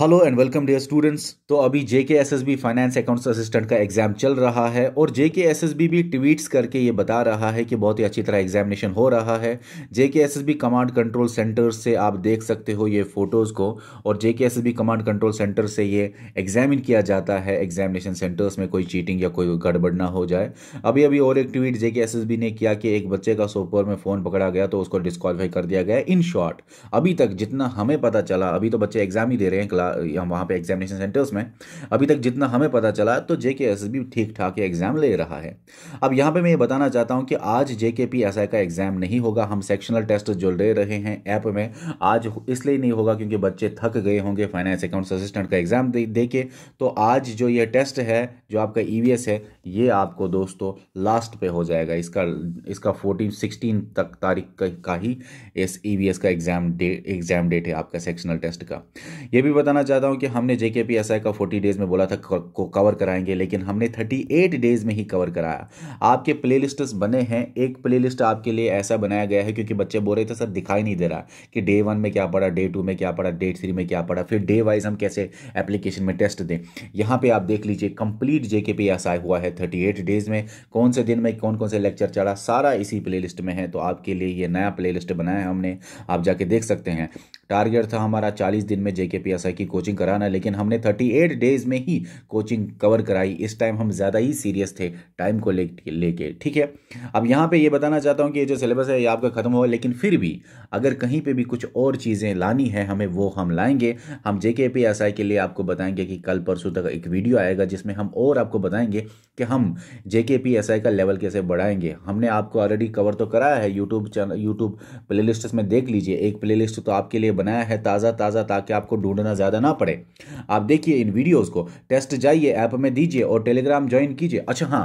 hello and welcome dear students तो अभी J K S S B finance accounts assistant का exam चल रहा है और J K S S B भी ट्वीट्स करके ये बता रहा है कि बहुत ही अच्छी तरह एग्जामिनेशन हो रहा है J K S S B command control centre से आप देख सकते हो ये फोटोज़ को और J K S S B command control centre से ये एग्जामिन किया जाता है एग्जामिनेशन सेंटर्स में कोई चीटिंग या कोई गड़बड़ ना हो जाए अभी अभी और एक ट्वीट जे के एस एस बी ने किया कि एक बच्चे का सोपर में फ़ोन पकड़ा गया तो उसको डिस्कवालीफाई कर दिया गया इन शॉर्ट अभी तक जितना हमें पता चला अभी तो बच्चे एग्जाम ही दे रहे हैं क्लास या वहाँ पे एग्जामिनेशन सेंटर्स में अभी तक जितना हमें पता चला तो जे के एस बी ठीक ठाक एग्ज़ाम ले रहा है अब यहाँ पे मैं ये बताना चाहता हूँ कि आज जे के पी एस आई का एग्ज़ाम नहीं होगा हम सेक्शनल टेस्ट जो ले रहे हैं ऐप में आज इसलिए नहीं होगा क्योंकि बच्चे थक गए होंगे फाइनेंस अकाउंट्स असिस्टेंट का एग्ज़ाम दे, दे के तो आज जो ये टेस्ट है जो आपका ई e है ये आपको दोस्तों लास्ट पे हो जाएगा इसका इसका फोर्टीन सिक्सटीन तक तारीख का ही इस ई e का एग्ज़ाम डे एग्ज़ाम डेट है आपका सेक्शनल टेस्ट का ये भी बताना बताना चाहता हूँ कि हमने जे के पी एस आई का फोर्टी डेज़ में बोला था को कवर कराएंगे लेकिन हमने थर्टी एट डेज़ में ही कवर कराया आपके प्ले लिस्ट बने हैं एक प्ले लिस्ट आपके लिए ऐसा बनाया गया है क्योंकि बच्चे बोल रहे थे सर दिखाई नहीं दे रहा कि डे वन में क्या पढ़ा डे टू में क्या पढ़ा डे थ्री में क्या पढ़ा फिर डे वाइज हम कैसे एप्लीकेशन में टेस्ट दें यहाँ पर आप देख लीजिए कंप्लीट जे के पी एस आई हुआ है थर्टी एट डेज़ में कौन से दिन में कौन कौन से लेक्चर चढ़ा सारा इसी प्ले लिस्ट में है तो आपके लिए ये नया प्ले लिस्ट बनाया है हमने आप जाके देख सकते हैं टारगेट था हमारा चालीस दिन में जेके पी की कोचिंग कराना लेकिन हमने थर्टी एट डेज में ही कोचिंग कवर कराई इस टाइम हम ज़्यादा ही सीरियस थे टाइम को लेके ले ठीक है अब यहाँ पे ये बताना चाहता हूँ कि जो सिलेबस है ये आपका ख़त्म हुआ लेकिन फिर भी अगर कहीं पे भी कुछ और चीज़ें लानी है हमें वो हम लाएंगे हम जेके पी एस आई के लिए आपको बताएंगे कि कल परसों तक एक वीडियो आएगा जिसमें हम और आपको बताएंगे कि हम जेके पी एस आई का लेवल कैसे बढ़ाएंगे हमने आपको ऑलरेडी कवर तो कराया है यूट्यूब चैनल यूट्यूब प्ले में देख लीजिए एक प्ले तो आपके लिए बनाया है ताज़ा ताज़ा ताकि आपको ढूंढना ज़्यादा ना पड़े आप देखिए इन वीडियोज़ को टेस्ट जाइए ऐप में दीजिए और टेलीग्राम ज्वाइन कीजिए अच्छा हाँ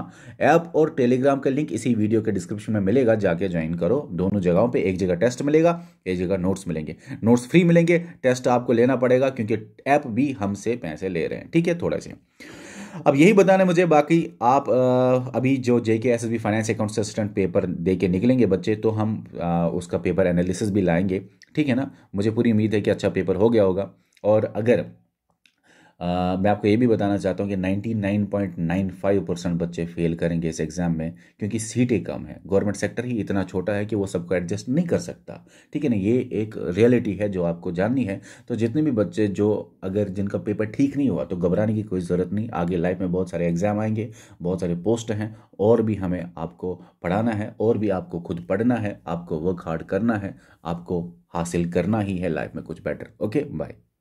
ऐप और टेलीग्राम का लिंक इसी वीडियो के डिस्क्रिप्शन में मिलेगा जाके ज्वाइन करो दोनों जगहों पर एक जगह टेस्ट मिलेगा एक जगह नोट्स मिलेंगे नोट्स फ्री मिलेंगे टेस्ट आपको लेना पड़ेगा क्योंकि ऐप भी हमसे पैसे ले रहे हैं ठीक है थोड़ा सा अब यही बताना मुझे बाकी आप अभी जो J K S S B finance account assistant paper दे के निकलेंगे बच्चे तो हम उसका पेपर एनालिसिस भी लाएंगे ठीक है ना मुझे पूरी उम्मीद है कि अच्छा पेपर हो गया होगा और अगर मैं आपको ये भी बताना चाहता हूँ कि 99.95 परसेंट बच्चे फेल करेंगे इस एग्ज़ाम में क्योंकि सीटें कम हैं गवर्नमेंट सेक्टर ही इतना छोटा है कि वो सबको एडजस्ट नहीं कर सकता ठीक है ना ये एक रियलिटी है जो आपको जाननी है तो जितने भी बच्चे जो अगर जिनका पेपर ठीक नहीं हुआ तो घबराने की कोई ज़रूरत नहीं आगे लाइफ में बहुत सारे एग्ज़ाम आएंगे बहुत सारे पोस्ट हैं और भी हमें आपको पढ़ाना है और भी आपको खुद पढ़ना है आपको वर्क हार्ड करना है आपको हासिल करना ही है लाइफ में कुछ बेटर ओके बाय